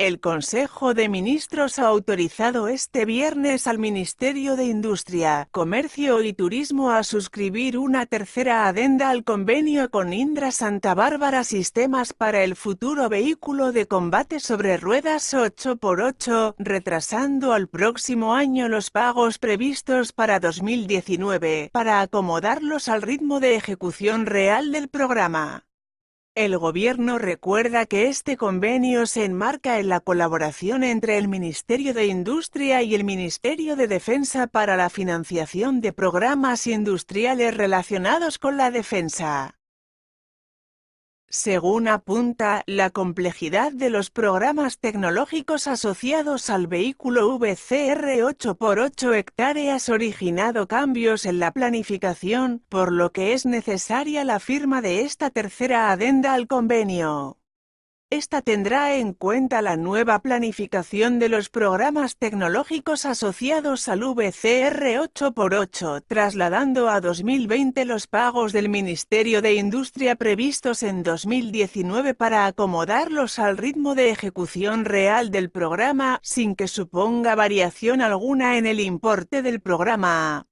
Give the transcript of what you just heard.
El Consejo de Ministros ha autorizado este viernes al Ministerio de Industria, Comercio y Turismo a suscribir una tercera adenda al convenio con Indra Santa Bárbara Sistemas para el futuro vehículo de combate sobre ruedas 8x8, retrasando al próximo año los pagos previstos para 2019, para acomodarlos al ritmo de ejecución real del programa. El Gobierno recuerda que este convenio se enmarca en la colaboración entre el Ministerio de Industria y el Ministerio de Defensa para la financiación de programas industriales relacionados con la defensa. Según apunta, la complejidad de los programas tecnológicos asociados al vehículo VCR 8x8 hectáreas originado cambios en la planificación, por lo que es necesaria la firma de esta tercera adenda al convenio. Esta tendrá en cuenta la nueva planificación de los programas tecnológicos asociados al VCR 8x8, trasladando a 2020 los pagos del Ministerio de Industria previstos en 2019 para acomodarlos al ritmo de ejecución real del programa, sin que suponga variación alguna en el importe del programa.